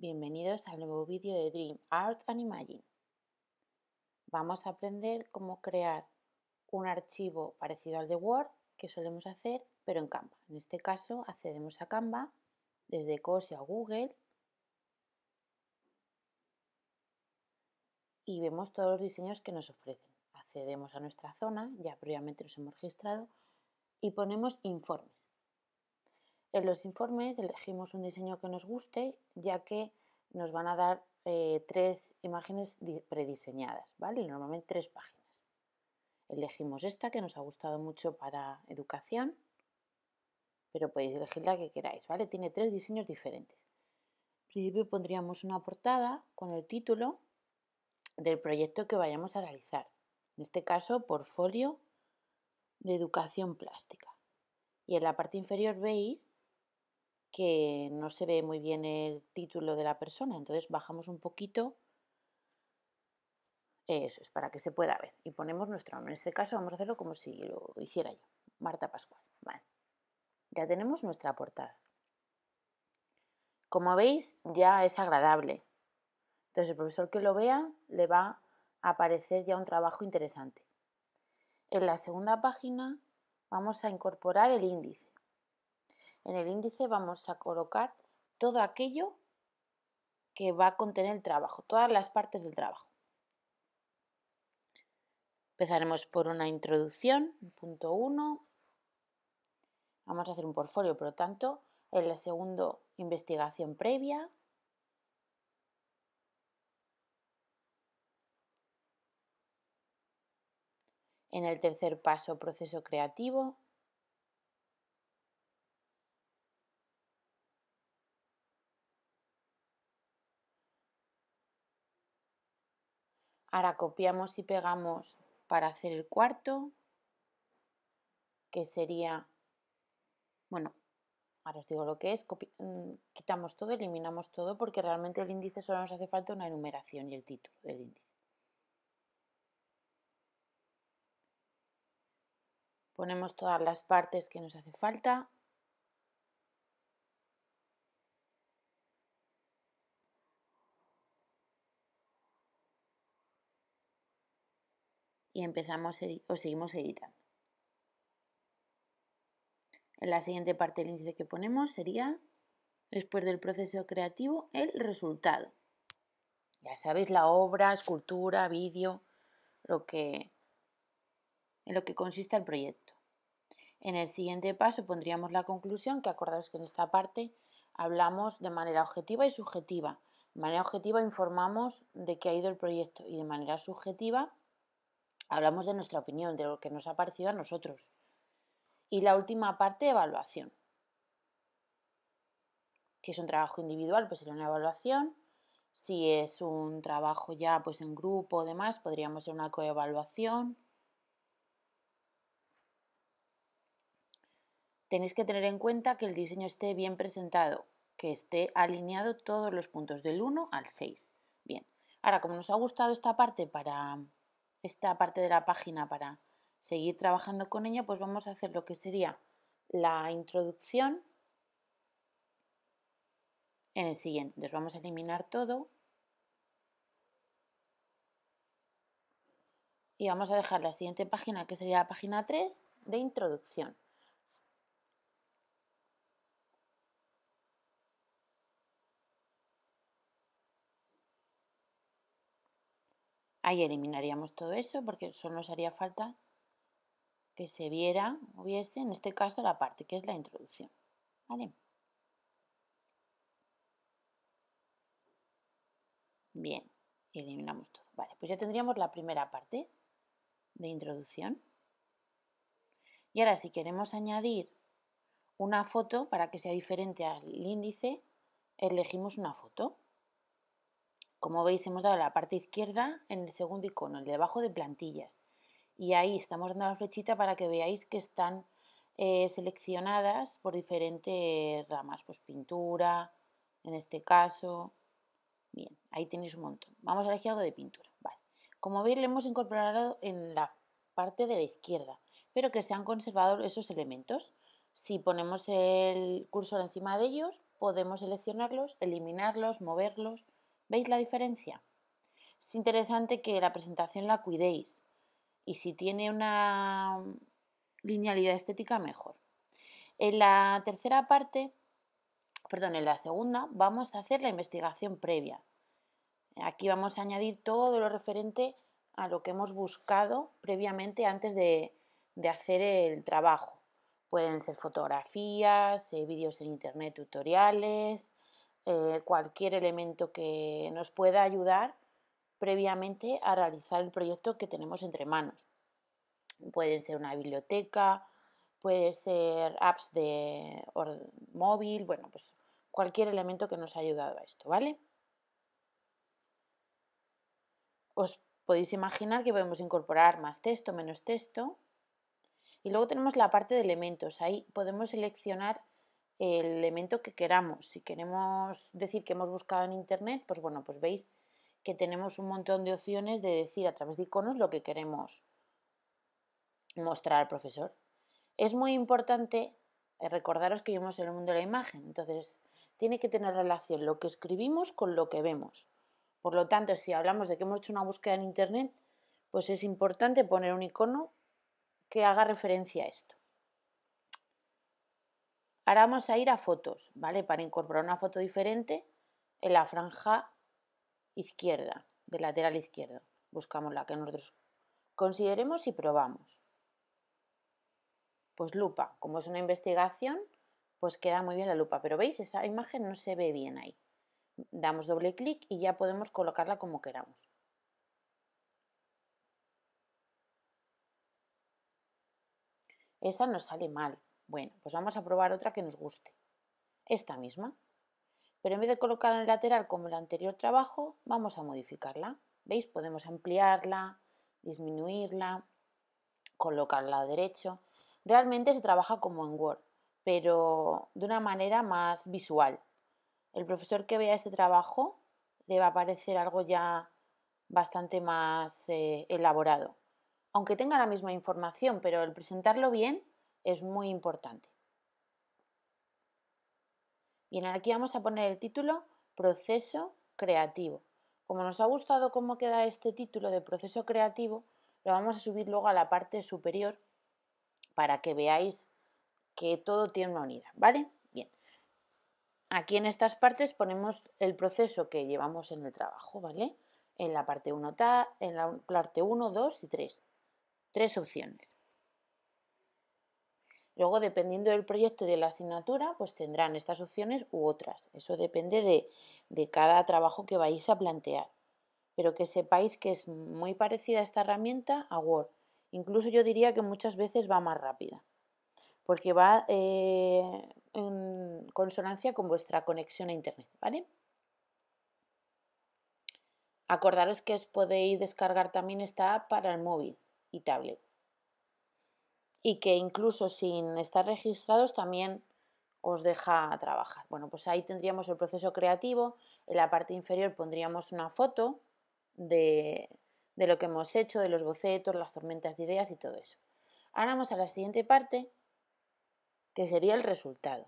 Bienvenidos al nuevo vídeo de Dream Art and Imagine. Vamos a aprender cómo crear un archivo parecido al de Word que solemos hacer, pero en Canva. En este caso accedemos a Canva desde COSI a Google y vemos todos los diseños que nos ofrecen. Accedemos a nuestra zona, ya previamente los hemos registrado, y ponemos informes. En los informes elegimos un diseño que nos guste, ya que nos van a dar eh, tres imágenes prediseñadas, ¿vale? Normalmente tres páginas. Elegimos esta que nos ha gustado mucho para educación, pero podéis elegir la que queráis, ¿vale? Tiene tres diseños diferentes. En principio pondríamos una portada con el título del proyecto que vayamos a realizar. En este caso, portfolio de educación plástica. Y en la parte inferior veis que no se ve muy bien el título de la persona. Entonces bajamos un poquito. Eso es, para que se pueda ver. Y ponemos nuestro nombre. En este caso vamos a hacerlo como si lo hiciera yo. Marta Pascual. Ya tenemos nuestra portada. Como veis, ya es agradable. Entonces el profesor que lo vea le va a aparecer ya un trabajo interesante. En la segunda página vamos a incorporar el índice. En el índice vamos a colocar todo aquello que va a contener el trabajo, todas las partes del trabajo. Empezaremos por una introducción, punto 1. Vamos a hacer un portfolio, por lo tanto, en la segunda investigación previa. En el tercer paso, proceso creativo, Ahora copiamos y pegamos para hacer el cuarto, que sería, bueno, ahora os digo lo que es, mm, quitamos todo, eliminamos todo, porque realmente el índice solo nos hace falta una enumeración y el título del índice. Ponemos todas las partes que nos hace falta, y empezamos o seguimos editando. En la siguiente parte del índice que ponemos sería, después del proceso creativo, el resultado. Ya sabéis, la obra, escultura, vídeo, lo que, en lo que consiste el proyecto. En el siguiente paso pondríamos la conclusión, que acordaos que en esta parte hablamos de manera objetiva y subjetiva. De manera objetiva informamos de qué ha ido el proyecto y de manera subjetiva hablamos de nuestra opinión, de lo que nos ha parecido a nosotros. Y la última parte, evaluación. Si es un trabajo individual, pues sería una evaluación. Si es un trabajo ya pues en grupo o demás, podríamos ser una coevaluación. Tenéis que tener en cuenta que el diseño esté bien presentado, que esté alineado todos los puntos del 1 al 6. Bien, ahora como nos ha gustado esta parte para esta parte de la página para seguir trabajando con ella, pues vamos a hacer lo que sería la introducción en el siguiente. Entonces vamos a eliminar todo y vamos a dejar la siguiente página, que sería la página 3 de introducción. Ahí eliminaríamos todo eso porque solo nos haría falta que se viera, hubiese, en este caso, la parte que es la introducción. Bien, eliminamos todo. Vale, pues ya tendríamos la primera parte de introducción. Y ahora si queremos añadir una foto para que sea diferente al índice, elegimos una foto. Como veis, hemos dado la parte izquierda en el segundo icono, el de de plantillas. Y ahí estamos dando la flechita para que veáis que están eh, seleccionadas por diferentes ramas, pues pintura, en este caso. Bien, ahí tenéis un montón. Vamos a elegir algo de pintura. Vale. Como veis, le hemos incorporado en la parte de la izquierda, pero que se han conservado esos elementos. Si ponemos el cursor encima de ellos, podemos seleccionarlos, eliminarlos, moverlos ¿Veis la diferencia? Es interesante que la presentación la cuidéis y si tiene una linealidad estética, mejor. En la tercera parte, perdón, en la segunda, vamos a hacer la investigación previa. Aquí vamos a añadir todo lo referente a lo que hemos buscado previamente antes de, de hacer el trabajo. Pueden ser fotografías, eh, vídeos en internet, tutoriales, eh, cualquier elemento que nos pueda ayudar previamente a realizar el proyecto que tenemos entre manos. Puede ser una biblioteca, puede ser apps de móvil, bueno, pues cualquier elemento que nos ha ayudado a esto, ¿vale? Os podéis imaginar que podemos incorporar más texto, menos texto. Y luego tenemos la parte de elementos. Ahí podemos seleccionar el elemento que queramos. Si queremos decir que hemos buscado en Internet, pues bueno, pues veis que tenemos un montón de opciones de decir a través de iconos lo que queremos mostrar al profesor. Es muy importante eh, recordaros que vivimos en el mundo de la imagen, entonces tiene que tener relación lo que escribimos con lo que vemos. Por lo tanto, si hablamos de que hemos hecho una búsqueda en Internet, pues es importante poner un icono que haga referencia a esto. Ahora vamos a ir a fotos, ¿vale? Para incorporar una foto diferente en la franja izquierda, del lateral izquierdo. Buscamos la que nosotros consideremos y probamos. Pues lupa, como es una investigación, pues queda muy bien la lupa, pero veis, esa imagen no se ve bien ahí. Damos doble clic y ya podemos colocarla como queramos. Esa nos sale mal, bueno, pues vamos a probar otra que nos guste. Esta misma. Pero en vez de colocarla en el lateral como el anterior trabajo, vamos a modificarla. ¿Veis? Podemos ampliarla, disminuirla, colocarla a derecho. Realmente se trabaja como en Word, pero de una manera más visual. El profesor que vea este trabajo le va a parecer algo ya bastante más eh, elaborado. Aunque tenga la misma información, pero al presentarlo bien es muy importante. Bien, aquí vamos a poner el título Proceso creativo. Como nos ha gustado cómo queda este título de proceso creativo, lo vamos a subir luego a la parte superior para que veáis que todo tiene una unidad, ¿vale? Bien. Aquí en estas partes ponemos el proceso que llevamos en el trabajo, ¿vale? En la parte 1, en la parte 1, 2 y 3. Tres opciones. Luego, dependiendo del proyecto y de la asignatura, pues tendrán estas opciones u otras. Eso depende de, cada trabajo que vayáis a plantear. Pero que sepáis que es muy parecida esta herramienta a Word. Incluso yo diría que muchas veces va más rápida, porque va eh, en consonancia con vuestra conexión a Internet, Acordaros que os podéis descargar también esta app para el móvil y tablet y que incluso sin estar registrados también os deja trabajar. Bueno, pues ahí tendríamos el proceso creativo, en la parte inferior pondríamos una foto de, lo que hemos hecho, de los bocetos, las tormentas de ideas y todo eso. Ahora vamos a la siguiente parte, que sería el resultado.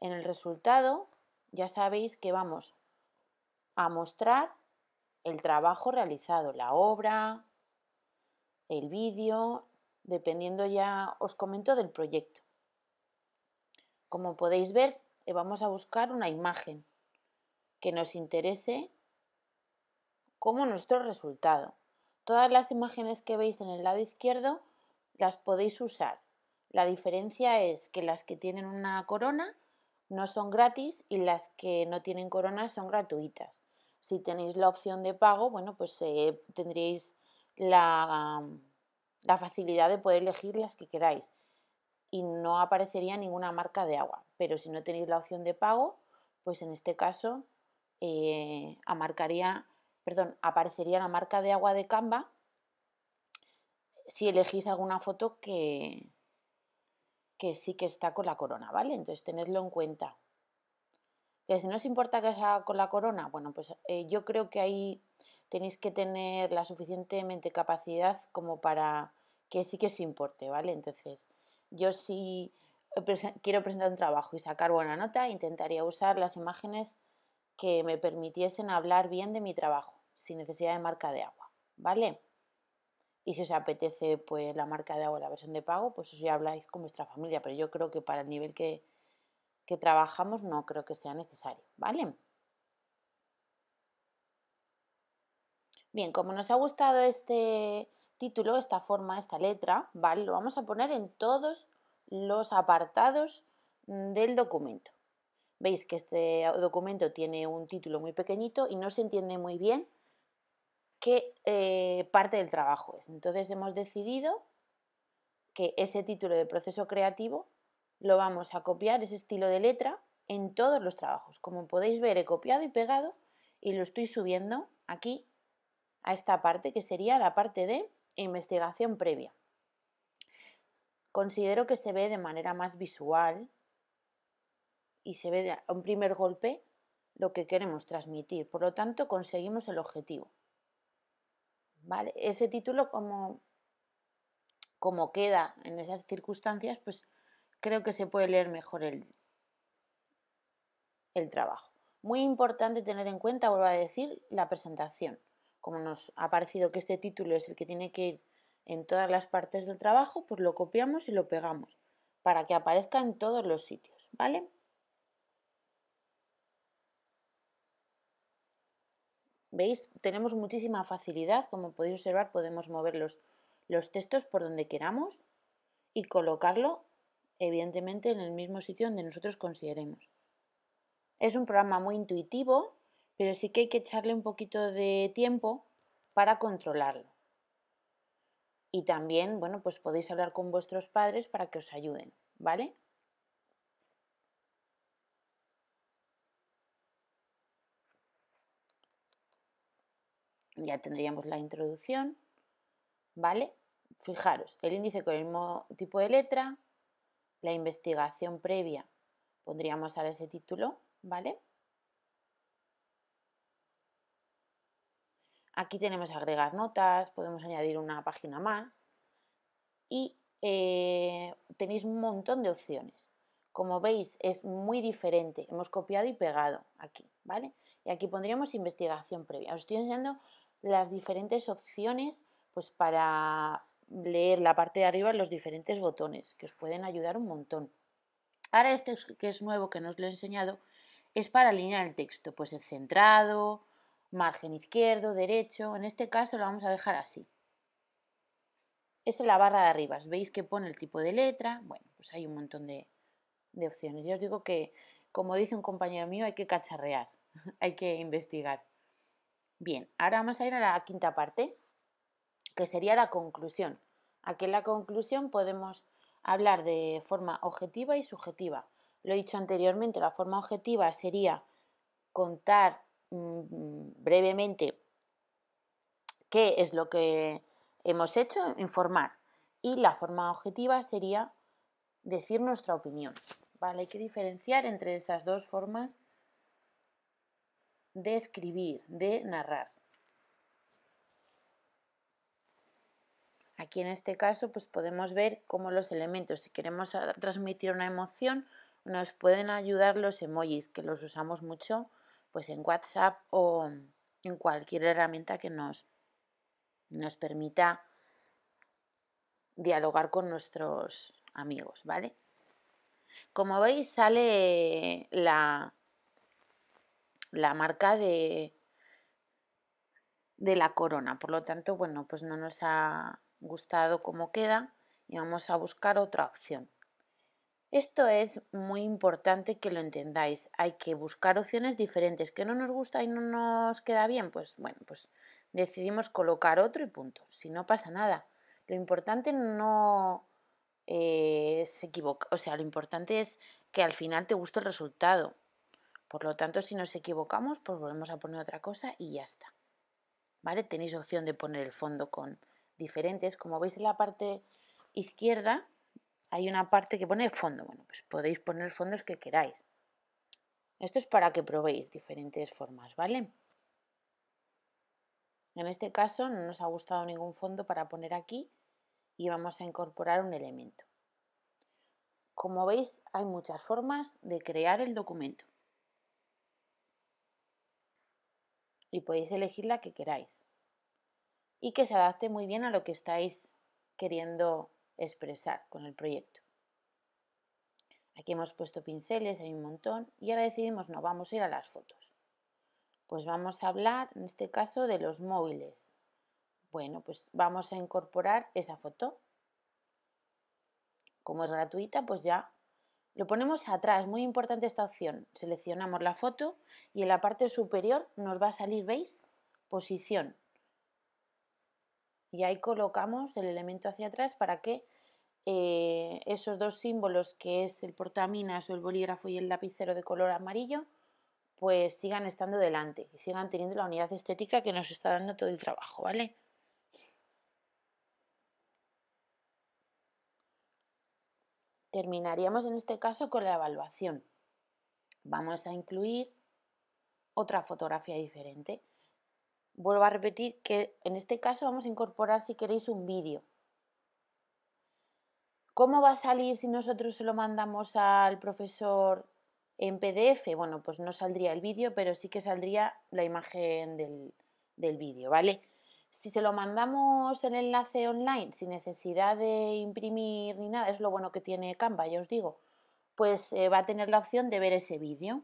En el resultado ya sabéis que vamos a mostrar el trabajo realizado, la obra, el vídeo, dependiendo ya, os comento, del proyecto. Como podéis ver, eh, vamos a buscar una imagen que nos interese como nuestro resultado. Todas las imágenes que veis en el lado izquierdo las podéis usar. La diferencia es que las que tienen una corona no son gratis y las que no tienen corona son gratuitas. Si tenéis la opción de pago, bueno, pues eh, tendríais la, la facilidad de poder elegir las que queráis y no aparecería ninguna marca de agua. Pero si no tenéis la opción de pago, pues en este caso eh, aparecería la marca de agua de Canva si elegís alguna foto que, que sí que está con la corona, ¿vale? Entonces tenedlo en cuenta. Que si no os importa que sea con la corona, bueno, pues eh, yo creo que ahí tenéis que tener la suficientemente capacidad como para que sí que se importe, ¿vale? Entonces, yo si eh, quiero presentar un trabajo y sacar buena nota, intentaría usar las imágenes que me permitiesen hablar bien de mi trabajo, sin necesidad de marca de agua, ¿vale? Y si os apetece pues, la marca de agua, la versión de pago, pues os ya habláis con vuestra familia, pero yo creo que para el nivel que trabajamos no creo que sea necesario, ¿vale? Bien, como nos ha gustado este, título, esta forma, esta letra, ¿vale? Lo vamos a poner en todos los apartados mm, del documento. Veis que este documento tiene un título muy pequeñito y no se entiende muy bien qué eh, parte del trabajo es. Entonces hemos decidido que ese título de proceso creativo lo vamos a copiar, ese estilo de letra, en todos los trabajos. Como podéis ver, he copiado y pegado y lo estoy subiendo aquí a esta parte que sería la parte de investigación previa. Considero que se ve de manera más visual y se ve a un primer golpe lo que queremos transmitir. Por lo tanto, conseguimos el objetivo. ¿Vale? Ese título, como, como queda en esas circunstancias, pues creo que se puede leer mejor el, el trabajo. Muy importante tener en cuenta, vuelvo a decir, la presentación como nos ha parecido que este título es el que tiene que ir en todas las partes del trabajo, pues lo copiamos y lo pegamos para que aparezca en todos los sitios, ¿vale? ¿Veis? Tenemos muchísima facilidad, como podéis observar, podemos mover los, los textos por donde queramos y colocarlo, evidentemente, en el mismo sitio donde nosotros consideremos. Es un programa muy intuitivo pero sí que hay que echarle un poquito de tiempo para controlarlo. Y también, bueno, pues podéis hablar con vuestros padres para que os ayuden, ¿vale? Ya tendríamos la introducción, ¿vale? Fijaros, el índice con el mismo tipo de letra, la investigación previa, pondríamos a ese título, ¿vale? Aquí tenemos agregar notas, podemos añadir una página más y eh, tenéis un montón de opciones. Como veis es muy diferente, hemos copiado y pegado aquí, ¿vale? Y aquí pondríamos investigación previa. Os estoy enseñando las diferentes opciones pues para leer la parte de arriba los diferentes botones que os pueden ayudar un montón. Ahora este que es nuevo que no os lo he enseñado es para alinear el texto, pues el centrado, margen izquierdo, derecho, en este caso lo vamos a dejar así. Esa es la barra de arriba, veis que pone el tipo de letra, bueno, pues hay un montón de, de opciones. Yo os digo que, como dice un compañero mío, hay que cacharrear, hay que investigar. Bien, ahora vamos a ir a la quinta parte, que sería la conclusión. Aquí en la conclusión podemos hablar de forma objetiva y subjetiva. Lo he dicho anteriormente, la forma objetiva sería contar Mm, brevemente qué es lo que hemos hecho, informar. Y la forma objetiva sería decir nuestra opinión. ¿vale? Hay que diferenciar entre esas dos formas de escribir, de narrar. Aquí en este caso pues podemos ver cómo los elementos, si queremos transmitir una emoción, nos pueden ayudar los emojis, que los usamos mucho pues en WhatsApp o en cualquier herramienta que nos, nos permita dialogar con nuestros amigos, ¿vale? Como veis sale la, la marca de, de la corona, por lo tanto, bueno, pues no nos ha gustado cómo queda y vamos a buscar otra opción. Esto es muy importante que lo entendáis. Hay que buscar opciones diferentes. Que no nos gusta y no nos queda bien, pues bueno, pues decidimos colocar otro y punto. Si no pasa nada. Lo importante no es eh, se O sea, lo importante es que al final te guste el resultado. Por lo tanto, si nos equivocamos, pues volvemos a poner otra cosa y ya está. ¿Vale? Tenéis opción de poner el fondo con diferentes. Como veis en la parte izquierda, hay una parte que pone fondo. Bueno, pues podéis poner fondos que queráis. Esto es para que probéis diferentes formas, ¿vale? En este caso no nos ha gustado ningún fondo para poner aquí y vamos a incorporar un elemento. Como veis, hay muchas formas de crear el documento. Y podéis elegir la que queráis. Y que se adapte muy bien a lo que estáis queriendo expresar con el proyecto. Aquí hemos puesto pinceles, hay un montón, y ahora decidimos, no, vamos a ir a las fotos. Pues vamos a hablar, en este caso, de los móviles. Bueno, pues vamos a incorporar esa foto. Como es gratuita, pues ya lo ponemos atrás, muy importante esta opción. Seleccionamos la foto y en la parte superior nos va a salir, ¿veis? Posición, y ahí colocamos el elemento hacia atrás para que eh, esos dos símbolos que es el portaminas o el bolígrafo y el lapicero de color amarillo pues sigan estando delante y sigan teniendo la unidad estética que nos está dando todo el trabajo, ¿vale? Terminaríamos en este caso con la evaluación. Vamos a incluir otra fotografía diferente vuelvo a repetir que en este caso vamos a incorporar si queréis un vídeo. ¿Cómo va a salir si nosotros se lo mandamos al profesor en PDF? Bueno, pues no saldría el vídeo, pero sí que saldría la imagen del, vídeo, ¿vale? Si se lo mandamos en enlace online sin necesidad de imprimir ni nada, es lo bueno que tiene Canva, ya os digo, pues eh, va a tener la opción de ver ese vídeo.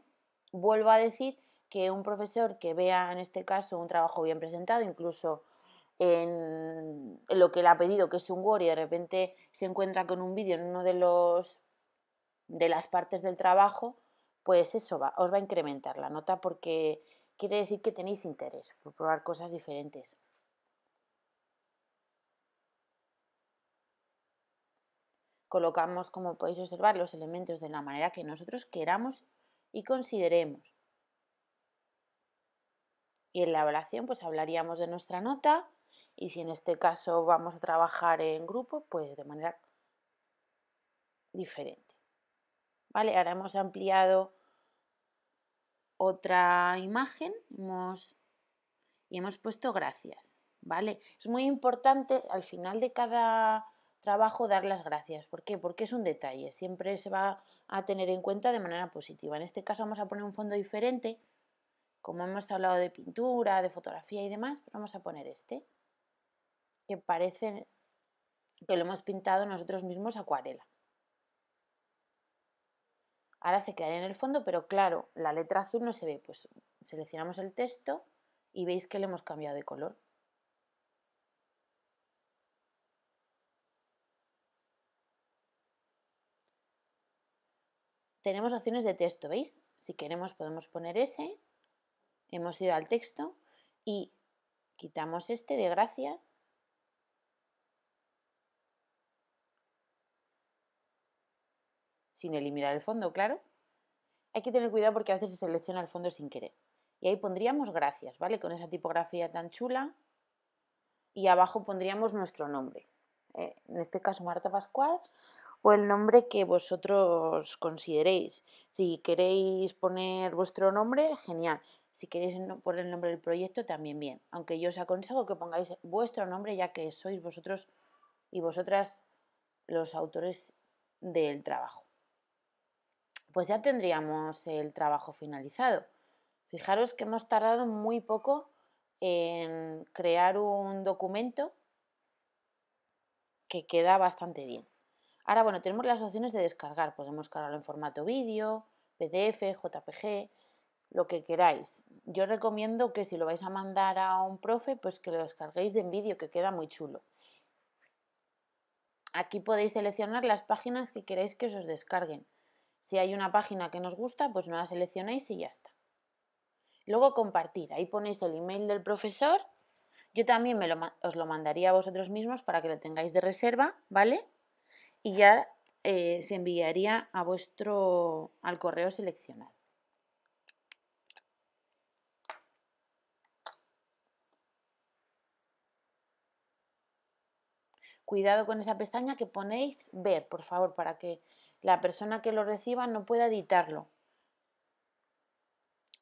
Vuelvo a decir que un profesor que vea en este caso un trabajo bien presentado, incluso en lo que le ha pedido, que es un Word, y de repente se encuentra con un vídeo en uno de los de las partes del trabajo, pues eso os va a incrementar la nota porque quiere decir que tenéis interés por probar cosas diferentes. Colocamos, como podéis observar, los elementos de la manera que nosotros queramos y consideremos. Y en la evaluación pues hablaríamos de nuestra nota y si en este caso vamos a trabajar en grupo, pues de manera diferente. ¿Vale? Ahora hemos ampliado otra imagen y hemos puesto gracias. ¿Vale? Es muy importante al final de cada trabajo dar las gracias. ¿Por qué? Porque es un detalle, siempre se va a tener en cuenta de manera positiva. En este caso vamos a poner un fondo diferente como hemos hablado de pintura, de fotografía y demás, pues vamos a poner este, que parece que lo hemos pintado nosotros mismos acuarela. Ahora se quedaría en el fondo, pero claro, la letra azul no se ve. Pues seleccionamos el texto y veis que le hemos cambiado de color. Tenemos opciones de texto, ¿veis? Si queremos podemos poner ese Hemos ido al texto y quitamos este de gracias. Sin eliminar el fondo, claro. Hay que tener cuidado porque a veces se selecciona el fondo sin querer. Y ahí pondríamos gracias, ¿vale? Con esa tipografía tan chula. Y abajo pondríamos nuestro nombre. Eh, en este caso Marta Pascual o el nombre que vosotros consideréis. Si queréis poner vuestro nombre, genial. Si queréis poner el nombre del proyecto, también bien. Aunque yo os aconsejo que pongáis vuestro nombre ya que sois vosotros y vosotras los autores del trabajo. Pues ya tendríamos el trabajo finalizado. Fijaros que hemos tardado muy poco en crear un documento que queda bastante bien. Ahora, bueno, tenemos las opciones de descargar. Podemos cargarlo en formato vídeo, PDF, JPG, lo que queráis. Yo recomiendo que si lo vais a mandar a un profe, pues que lo descarguéis de en vídeo, que queda muy chulo. Aquí podéis seleccionar las páginas que queráis que os descarguen. Si hay una página que nos gusta, pues no la seleccionáis y ya está. Luego compartir. Ahí ponéis el email del profesor. Yo también os lo mandaría a vosotros mismos para que lo tengáis de reserva, ¿vale? y ya eh, se enviaría a vuestro, al correo seleccionado. Cuidado con esa pestaña que ponéis ver, por favor, para que la persona que lo reciba no pueda editarlo.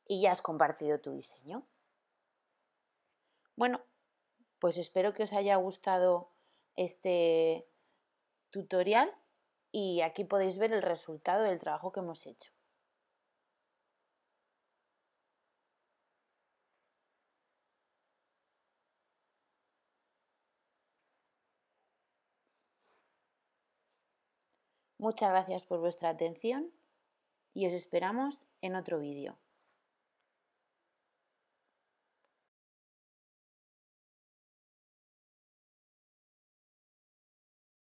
Y ya has compartido tu diseño. Bueno, pues espero que os haya gustado este tutorial y aquí podéis ver el resultado del trabajo que hemos hecho. Muchas gracias por vuestra atención y os esperamos en otro vídeo.